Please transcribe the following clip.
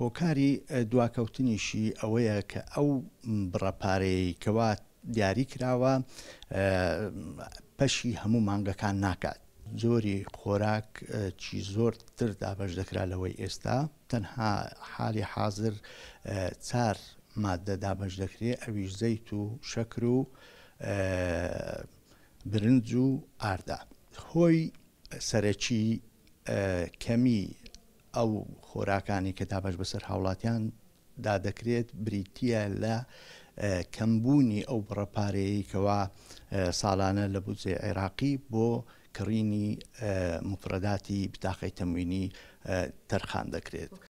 هۆکاری دواکەوتنیشی ئەوەیە کە ئەو بڕەپارەیەکەوا دیاری کراوە پەشی هەموو مانگەکان ناکات زۆری خۆراک چی زۆرتر دابش دەکرا لەوەی ئێستا تەنها حالی حاضر چار مادە دابش دەکرێت ئەویش زەیت و شەکر و برنج و ئاردا خۆی سەرەکی کەمی ئەو خۆراکانی کە تا بەش بەسەر هاوڵاتیان دادەکرێت بریتە لە کەمبوونی ئەو بڕەپارەیەکەوە ساڵانە لە بودجێ عێراقی بۆ کڕینی مفرەداتی بتاقی تەموینی تەرخان دەکرێت.